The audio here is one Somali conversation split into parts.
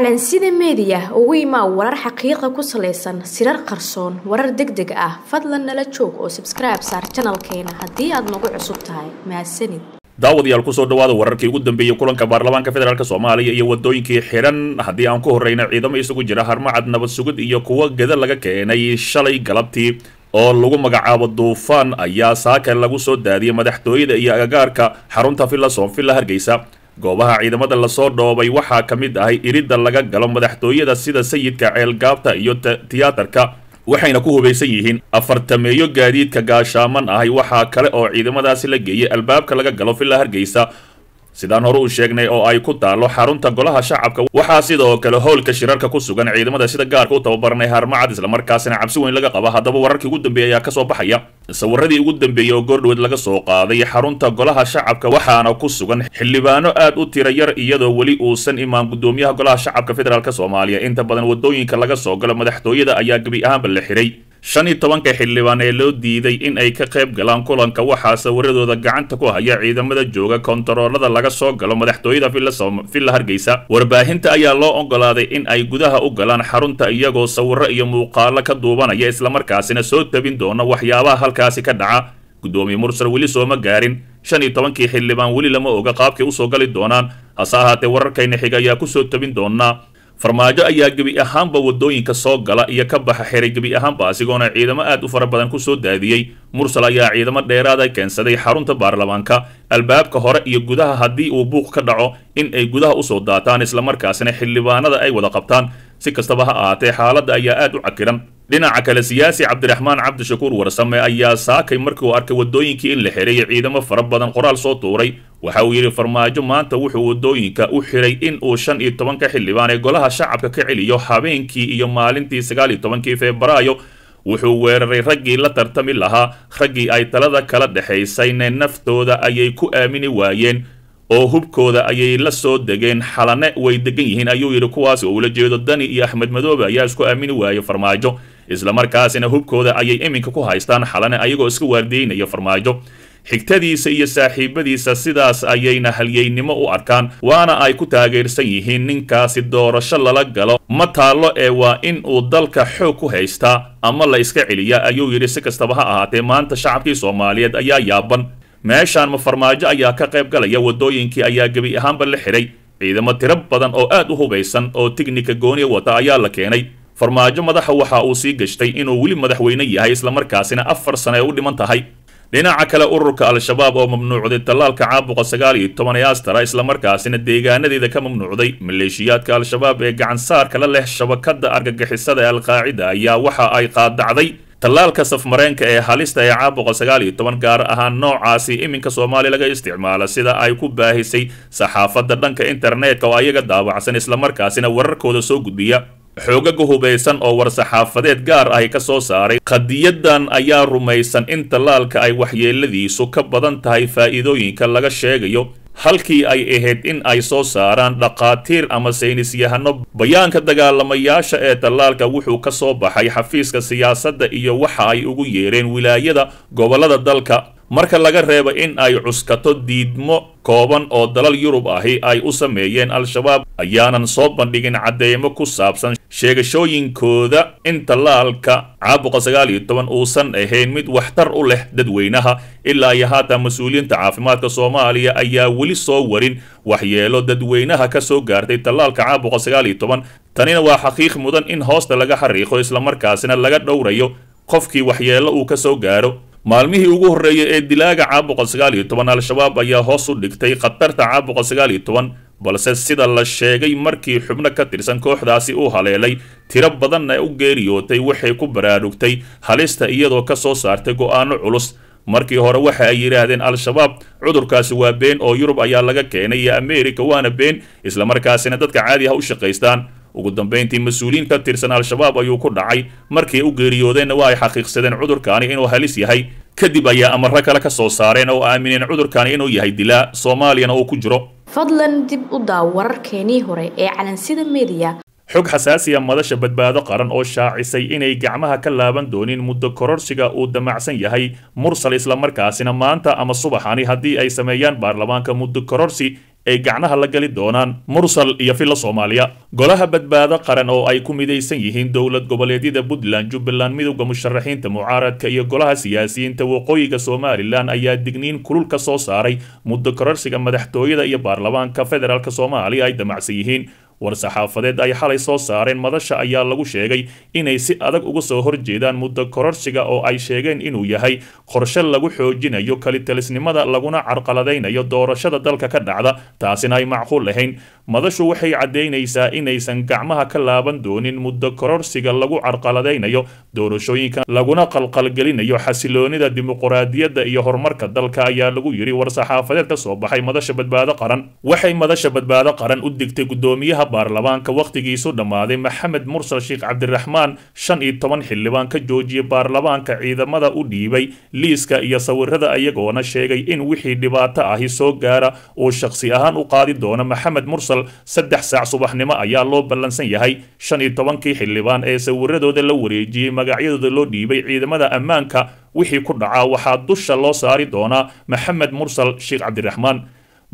macalansida meediya ugu imaa warar xaqiiqa ku salaysan sirar qarsoon warar deg deg ah fadlan nala joog oo sabskribe saar janalkeena haddii aad nagu cusub tahay mahadsanid daawadayaal kusoo dhawaada wararkii ugu dambeeyey kulanka baarlamaanka federaalk soomaaliya iyo wadooyinkii xiran haddii aan ku horeyna ciidamo isugu jira harmacad nabad sugid iyo kuwo geda laga keenay shalay galabtii oo lagu magacaabo duufaan ayaa saaka lagu soo daadiyay madaxtooyada iyo agagaarka xarunta villa soonvilla hargeysa goobaha ciidamada lasoo dhoobay waxaa ka mid ahay iridda laga galo madaxtooyada sida sayidka ceelgaabta iyo tiyaatarka waxayna ku hubaysan yihiin afartameeyo gaadiidka gaashaaman ahay waxaa kale oo ciidamadaasi la geeyey albaabka laga galo villa hargeysa sidaan hore uu sheegnay oo ay ku taallo xarunta golaha shacabka waxaa sidoo kale howlka shirarka ku sugan ciidamada sida gaarka u tababarnay haarmacad islamarkaasina cabsi weyn laga qaba haddaba wararkii ugu dambeeyey ayaa kasoo baxaya sawirradii ugu dambeeyey oo goordhoweed laga soo qaaday xarunta golaha shacabka waxaana ku sugan xildhibaano aad u tira yar iyadoo weli uusan imaan guddoomiyaha golaha shacabka federaalk soomaaliya inta badan wadooyinka laga soo galo madaxtooyada ayaa gebi ahaanba la xiray shan iyo tobanka xildhibaan ee loo diiday in ay ka qayb galaan kulanka waxaa sawiradooda gacanta ku haya ciidamada jooga kontaroolada laga soo galo madaxtooyada filla hargeysa warbaahinta ayaa loo ogolaaday in ay gudaha u galaan xarunta iyagoo sawiro iyo muuqaalo ka duubanaya islamarkaasina soo tebin doona waxyaabaha halkaasi ka dhaca guddoomiye mursal weli sooma gaarin shan iyo tobankii xildhibaan weli lama oga qaabkay usoo gali doonaan hase ahaatee wararkayna xiga ayaa kusoo tebin doonaa farmaajo ayaa gebi ahaanba wadooyinka soo gala iyo ka baxa xiray gebi ahaanba asigoona ciidamo aad u fara badan ku soo daadiyey mursal ayaa ciidamo dheeraada keensaday xarunta baarlamaanka albaabka hore iyo gudaha haddii uu buuq ka dhaco in ay gudaha usoo daataan islamarkaasina xildhibaanada ay wada qabtaan si kastaba ha ahaatee xaaladda ayaa aad u cakiran dhinaca kale siyaasi cabdiraxmaan cabdishakuur warsame ayaa saakay markii uu arkay waddooyinkii in la xidhay ciidamo fara badan qoraal soo tuuray waxa uu yidhi farmaajo maanta wuxuu waddooyinka u xiray in uu shan iyo tobanka xildhibaan ee golaha shacabka ka celiyo habeenkii iyo maalintii sagaal iyo tobankii febraayo wuxuu weeraray raggii la tartami lahaa raggii ay talada kala dhexaysayne naftooda ayay ku aamini waayeen oo hubkooda ayay la soo degeen xalane way degan yihiin ayuu yidhi kuwaas oo ula jeedo dani iyo axmed madoobe ayaa isku aamini waayay farmaajo islamarkaasina hubkooda ayay iminka ku haystaan xalane ayagoo iska waardiyeynaya farmaajo xigtadiisa iyo saaxiibadiisa sidaas ayayna halyeynimo u arkaan waana ay ku taageersan yihiin ninkaasi doorasho lala galo ma taallo ee waa in uu dalka xoog ku haystaa ama la iska celiya ayuu yidhi si kastaba ha ahaatee maanta shacabkii soomaaliyeed ayaa yaaban meeshaan ma farmaajo ayaa ka qayb galaya waddooyinkii ayaa gebi ahaanba la xidhay ciidamo tiro badan oo aad u hubaysan oo tignika gooniya wata ayaa la keenay farmaajo madaxa waxa uu sii gashtay inuu weli madaxweyne yahay islamarkaasina afar sano ay u dhiman tahay dhinaca kale ururka al-shabaab oo mamnuucday tallaalka caabuqa sagaal iyo toban ee astara islamarkaasina deegaanadeeda ka mamnuucday maleeshiyaadka al-shabaab ee gacan la leh shabakadda argagixisada ee al-qaacida ayaa waxa ay qaadacday tallaalka safmareenka ee halista ee caabuqa sagaal iyo toban gaar ahaan noocaasi iminka soomaaliya laga isticmaala sida ay ku baahisay saxaafadda dhanka internetka oo ayaga daabacsan islamarkaasina wararkooda soo gudbiya xoogaga hubaysan oo war-saxaafadeed gaar ahi ka soo saaray qadiyadan ayaa rumaysan in tallaalka ay waxyeeladiisu ka badan tahay faa'iidooyinka laga sheegayo halkii ay ahayd in ay soo saaraan dhakhaatiir ama saynisyahano bayaanka dagaalamayaasha ee tallaalka wuxuu ka soo baxay xafiiska siyaasadda iyo waxa ay ugu yeereen wilaayada gobollada dalka marka laga reebo in ay cuskato diidmo kooban oo dalal yurub ahi ay u sameeyeen al-shabaab ayaanan soo bandhigin caddeemo ku saabsan sheegashooyinkooda in tallaalka caabuqa sagaal iyo toban uusan ahayn mid waxtar u leh dadweynaha ilaa iyo haatan mas-uuliyiinta caafimaadka soomaaliya ayaa weli soo warin waxyeelo dadweynaha ka soo gaartay tallaalka caabuqa sagaal iyo toban tanina waa xaqiiq mudan in hoosta laga xariiqo islamarkaasina laga dhowrayo qofkii waxyeello uu ka soo gaaro maalmihii ugu horreeyay ee dilaaga caabuqa sagaal iyo toban al-shabaab ayaa hoos u dhigtay khatarta caabuqa sagaal iyo toban balse sida la sheegay markii xubno ka tirsan kooxdaasi u haleelay tiro badanna u geeriyootay waxay ku baraarugtay halista iyadoo ka soo saartay go'aano culus markii hore waxa ay yidhaahdeen al-shabaab cudurkaasi waa been oo yurub ayaa laga keenay iyo ameerika waana been islamarkaasina dadka caadi ah u shaqaystaan ugu dambayntii mas-uuliin ka tirsan al-shabaab ayuu ku dhacay markay u geeriyoodeenna waa ay xaqiiqsadeen cudurkaani inuu halis yahay kadib ayaa amarro kale ka soo saareen oo aamineen cudurkaani inuu yahay dilaa soomaaliyana uu ku jiro fadlan dib u daaw wararkeenii hore ee calansida mediya xog xasaasiya ah, madasha badbaado qaran oo shaacisay inay gacmaha ka laaban doonin muddo kororsiga uu damacsan yahay mursal isla markaasina maanta ama subaxani haddii ay sameeyaan baarlamaanka muddo kororsi ay gacnaha la gali doonaan mursal iyo filla soomaaliya golaha badbaado qaran oo ay ku midaysan yihiin dowlad goboleedyada puntland jubbaland midowda musharaxiinta mucaaradka iyo golaha siyaasiyiinta waqooyiga somalilan ayaa digniin kulul ka soo saaray muddo kororsiga madaxtooyada iyo baarlamaanka federaalk soomaaliya ay damacsan yihiin war-saxaafadeed ay xalay soo saareen madasha ayaa lagu sheegay inay si adag uga soo horjeedaan muddo kororsiga oo ay sheegeen inuu yahay qorshe lagu xoojinayo kalitalisnimada laguna carqaladaynayo doorashada dalka ka dhacda taasina ay macquul lahayn madashu waxay caddaynaysaa inaysan gacmaha ka laaban doonin muddo kororsiga lagu carqaladaynayo doorashooyinka laguna qalqalgelinayo xasiloonida dimuquraadiyadda iyo horumarka dalka ayaa lagu yidhi war-saxaafadeed ka soo baxay madasha badbaado qaran waxay madasha badbaado qaran u digtay guddoomiyaha baarlamaanka wakhtigiisu dhammaaday maxamed mursal sheekh cabdiraxmaan shan iyo toban xildhibaan ka joojiyay baarlamaanka ciidamada u dhiibay liiska iyo sawirada iyagoona sheegay in wixii dhibaato ahi soo gaara uu shakhsi ahaan u qaadi doona maxamed mursal gadaal saddex saac subaxnimo ayaa loo ballansan yahay shan iyo tobankii xildhibaan ee sawiradooda la wareejiyey magacyadooda loo dhiibay ciidamada ammaanka wixii ku dhacaa waxaa dusha loo saari doonaa maxamed mursal sheekh cabdiraxmaan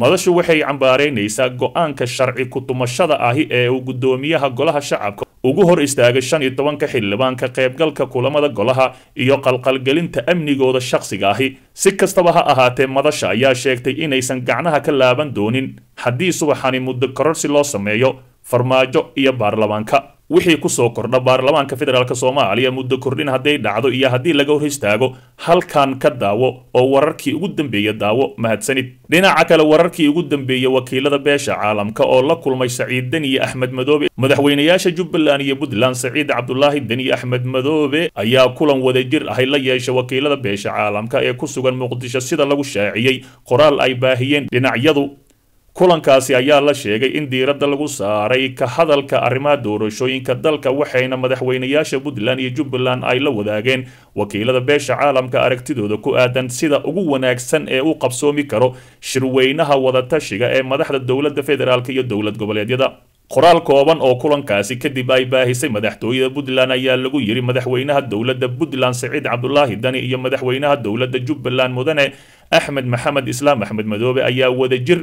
madashu waxay cambaaraynaysaa go-aanka sharci ku-tumashada ahi ee uu guddoomiyaha golaha shacabka ugu hor istaagay shan iyo tobanka xildhibaanka qaybgalka kulamada golaha iyo qalqalgelinta amnigooda shakhsiga ahi si kastaba ha ahaatee madasha ayaa sheegtay inaysan gacnaha ka laaban doonin haddii subaxani muddo kororsi loo sameeyo farmaajo iyo baarlamaanka wixii kusoo kordha baarlamaanka federaalk soomaaliya muddo kordhin hadday dhacdo iyo haddii laga hor istaago halkan ka daawo oo wararkii ugu dambeeya daawo mahadsanid dhinaca kale wararkii ugu dambeeya wakiilada beesha caalamka oo la kulmay saciid deni axmed madoobe madaxweynayaasha jubbaland iyo puntland saciid cabdulaahi deni axmed madoobe ayaa kulan wadajir ahay la yeesha wakiilada beesha caalamka ee ku sugan muqdisho sida lagu shaaciyey qoraal ay baahiyeen dhinacyadu kulankaasi ayaa la sheegay in diiradda lagu saaray ka hadalka arrimaha doorashooyinka dalka waxayna madaxweynayaasha puntland iyo jubbaland ay la wadaageen wakiilada beesha caalamka aragtidooda ku aadan sida ugu wanaagsan ee u qabsoomi karo shirweynaha wadatashiga ee madaxda dowladda federaalk iyo dowlad goboleedyada qoraal kooban oo kulankaasi kadib ay baahisay madaxtooyada puntland ayaa lagu yidhi madaxweynaha dowladda puntland saciid cabdulaahi dani iyo madaxweynaha dowladda jubbaland mudane axmed maxamed islaam axmed madoobe ayaa wadajir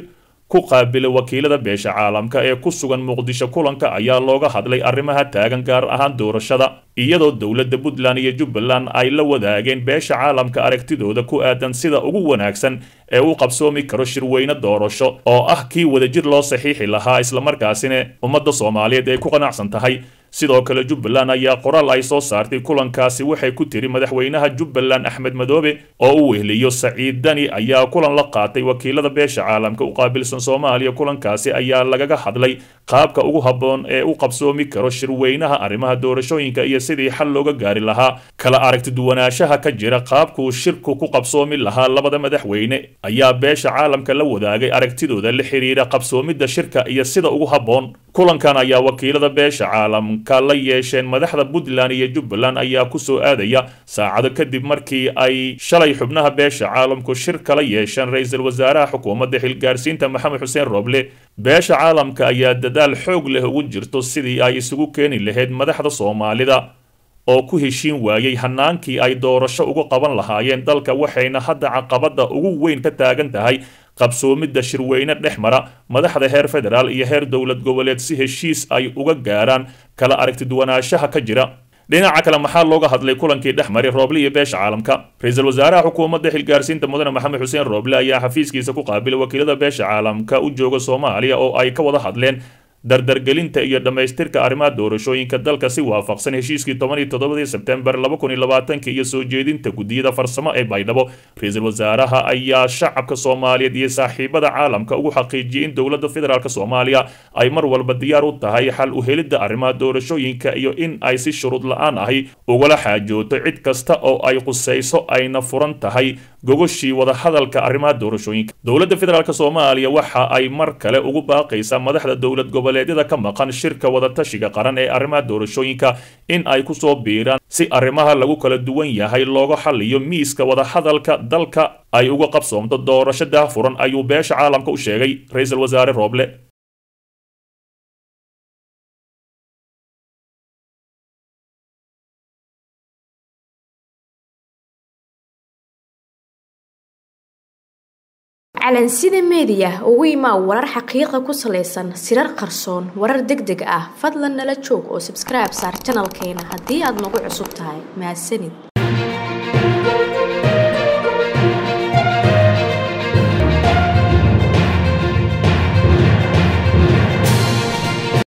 ku qaabilay wakiilada beesha caalamka ee ku sugan muqdisho kulanka ayaa looga hadlay arrimaha taagan gaar ahaan doorashada iyadoo dowladda puntland iyo jubbaland ay la wadaageen beesha caalamka aragtidooda ku aadan sida ugu wanaagsan ee u qabsoomi karo shirweyne doorasho oo ah kii wadajir loo saxiixi lahaa islamarkaasina ummadda soomaaliyeed ay ku qanacsan tahay sidoo kale jubbaland ayaa qoraal ay soo saartay kulankaasi waxay ku tiri madaxweynaha jubbaland axmed madoobe oo u wehliyo saciid dani ayaa kulan la qaatay wakiilada beesha caalamka u qaabilsan soomaaliya kulankaasi ayaa lagaga hadlay qaabka ugu habboon ee u qabsoomi karo shirweynaha arrimaha doorashooyinka iyo sidii xal looga gaari lahaa kala aragti duwanaashaha ka jira qaabkuu shirku ku qabsoomi lahaa labada madaxweyne ayaa beesha caalamka la wadaagay aragtidooda la xidhiidha qabsoomidda shirka iyo sida ugu habboon kulankan ayaa wakiilada beesha caalamka la yeesheen madaxda puntland iyo jubbaland ayaa kusoo aadaya saacado kadib markii ay shalay xubnaha beesha caalamku shir kala yeesheen ra-iisul wasaaraha xukuumadda xilgaarsiinta maxamed xuseen rooble beesha caalamka ayaa dadaal xoog leh ugu jirto sidii ay isugu keeni lahayd madaxda soomaalida oo ku heshiin waayey hanaankii ay doorasho ugu qaban lahaayeen dalka waxayna hadda caqabadda ugu weyn ka taagan tahay qabsoomidda shirweyne dhex mara madaxda heer federaal iyo heer dowlad goboleed si heshiis ay uga gaaraan kala aragtiduwanaanshaha ka jira dhinaca kale maxaa looga hadlay kulankii dhex rooble iyo beesha caalamka ra-iisul wasaaraha xukuumadda xilgaarsiinta mudane maxamed xuseen rooble ayaa xafiiskiisa ku qaabilay wakiilada beesha caalamka u jooga soomaaliya oo ay ka wada hadleen dardargelinta iyo dhammaystirka arrimaha doorashooyinka dalka si waafaqsan heshiiskii tobaniyo toddobadii sebtembar laba kun iyo labaatanka iyo soo jeedinta guddiyada farsamo ee baydhabo ra-iisul wasaaraha ayaa shacabka soomaaliyeed iyo saaxiibada caalamka ugu xaqiijiyey in dowladda federaalk soomaaliya ay mar walba diyaar u tahay xal u helidda arrimaha doorashooyinka iyo in ay si shuruud la-aan ahi ugala xaajooto cid kasta oo ay qusayso ayna furan tahay gogoshii wada hadalka arrimaha doorashooyinka dowladda federaalk soomaaliya waxa ay mar kale ugu baaqaysaa madaxda dowlad goboleedyada ka maqan shirka wadatashiga qaran ee arrimaha doorashooyinka in ay kusoo biiraan si arrimaha lagu kala duwan yahay looga xaliyo miiska wada hadalka dalka ay uga qabsoomto doorashada furan ayuu beesha caalamka u sheegay ra-iisul wasaare rooble maclan sida meediya ugu imaa warar xaqiiqa ku salaysan sirar qarsoon warar deg deg ah fadlan nala joog oo sabskribe saar janalkeena haddii aada nagu cusub tahay mahadsanid